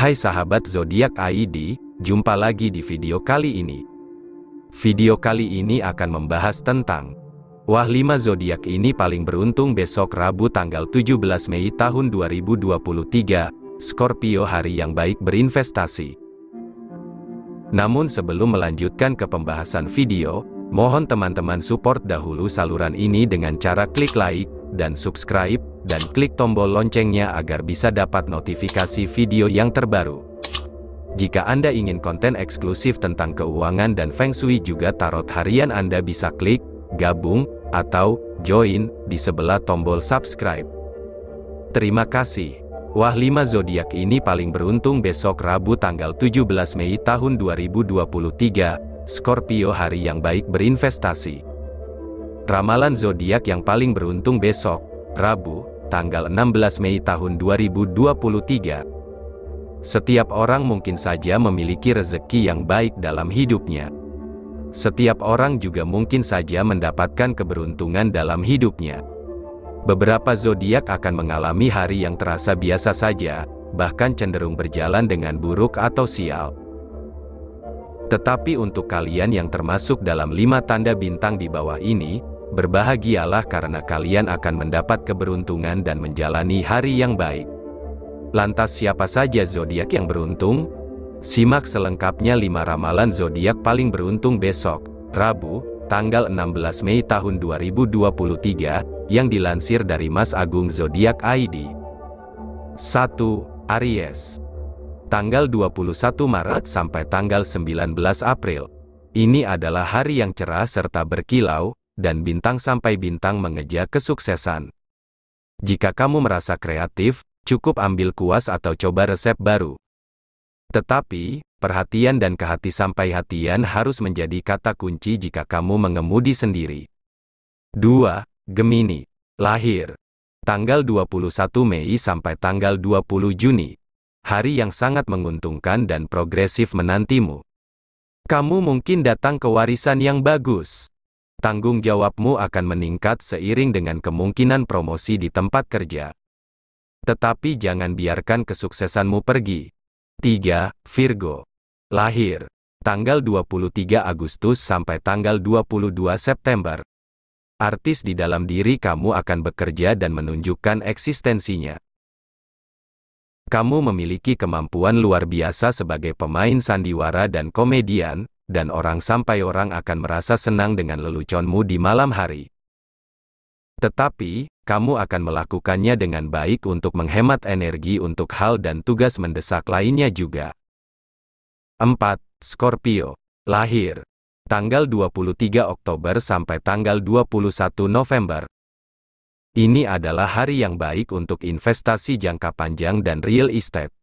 Hai sahabat zodiak ID, jumpa lagi di video kali ini. Video kali ini akan membahas tentang Wah 5 zodiak ini paling beruntung besok Rabu tanggal 17 Mei tahun 2023, Scorpio hari yang baik berinvestasi. Namun sebelum melanjutkan ke pembahasan video, mohon teman-teman support dahulu saluran ini dengan cara klik like dan subscribe dan klik tombol loncengnya agar bisa dapat notifikasi video yang terbaru. Jika Anda ingin konten eksklusif tentang keuangan dan Feng Shui juga tarot harian Anda bisa klik, gabung, atau join di sebelah tombol subscribe. Terima kasih. Wah 5 zodiak ini paling beruntung besok Rabu tanggal 17 Mei tahun 2023, Scorpio hari yang baik berinvestasi. Ramalan zodiak yang paling beruntung besok, Rabu, tanggal 16 Mei tahun 2023. Setiap orang mungkin saja memiliki rezeki yang baik dalam hidupnya. Setiap orang juga mungkin saja mendapatkan keberuntungan dalam hidupnya. Beberapa zodiak akan mengalami hari yang terasa biasa saja, bahkan cenderung berjalan dengan buruk atau sial. Tetapi untuk kalian yang termasuk dalam lima tanda bintang di bawah ini, berbahagialah karena kalian akan mendapat keberuntungan dan menjalani hari yang baik. Lantas siapa saja zodiak yang beruntung? Simak selengkapnya 5 ramalan zodiak paling beruntung besok, Rabu, tanggal 16 Mei tahun 2023, yang dilansir dari Mas Agung Zodiak ID. 1. Aries Tanggal 21 Maret sampai tanggal 19 April. Ini adalah hari yang cerah serta berkilau, dan bintang sampai bintang mengejar kesuksesan. Jika kamu merasa kreatif, cukup ambil kuas atau coba resep baru. Tetapi, perhatian dan kehati sampai hatian harus menjadi kata kunci jika kamu mengemudi sendiri. 2. Gemini. Lahir. Tanggal 21 Mei sampai tanggal 20 Juni. Hari yang sangat menguntungkan dan progresif menantimu. Kamu mungkin datang ke warisan yang bagus tanggung jawabmu akan meningkat seiring dengan kemungkinan promosi di tempat kerja. Tetapi jangan biarkan kesuksesanmu pergi. 3. Virgo. Lahir. Tanggal 23 Agustus sampai tanggal 22 September. Artis di dalam diri kamu akan bekerja dan menunjukkan eksistensinya. Kamu memiliki kemampuan luar biasa sebagai pemain sandiwara dan komedian, dan orang sampai orang akan merasa senang dengan leluconmu di malam hari. Tetapi, kamu akan melakukannya dengan baik untuk menghemat energi untuk hal dan tugas mendesak lainnya juga. 4. Scorpio. Lahir. Tanggal 23 Oktober sampai tanggal 21 November. Ini adalah hari yang baik untuk investasi jangka panjang dan real estate.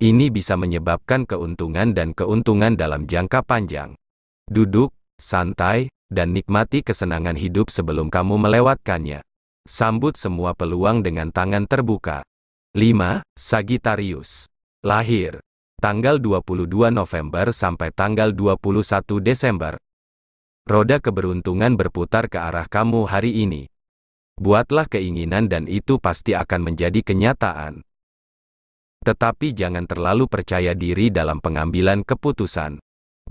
Ini bisa menyebabkan keuntungan dan keuntungan dalam jangka panjang. Duduk, santai, dan nikmati kesenangan hidup sebelum kamu melewatkannya. Sambut semua peluang dengan tangan terbuka. 5. Sagittarius. Lahir. Tanggal 22 November sampai tanggal 21 Desember. Roda keberuntungan berputar ke arah kamu hari ini. Buatlah keinginan dan itu pasti akan menjadi kenyataan. Tetapi jangan terlalu percaya diri dalam pengambilan keputusan.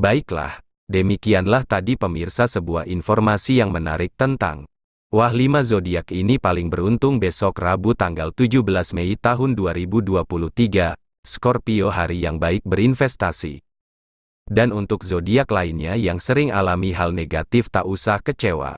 Baiklah, demikianlah tadi pemirsa sebuah informasi yang menarik tentang Wah 5 zodiak ini paling beruntung besok Rabu tanggal 17 Mei tahun 2023, Scorpio hari yang baik berinvestasi. Dan untuk zodiak lainnya yang sering alami hal negatif tak usah kecewa.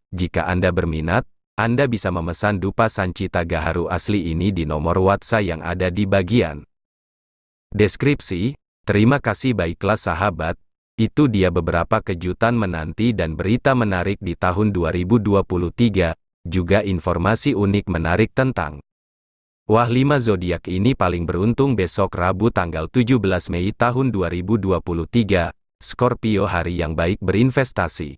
jika Anda berminat, Anda bisa memesan dupa sancita gaharu asli ini di nomor WhatsApp yang ada di bagian deskripsi. Terima kasih baiklah sahabat, itu dia beberapa kejutan menanti dan berita menarik di tahun 2023, juga informasi unik menarik tentang Wah 5 zodiak ini paling beruntung besok Rabu tanggal 17 Mei tahun 2023, Scorpio hari yang baik berinvestasi.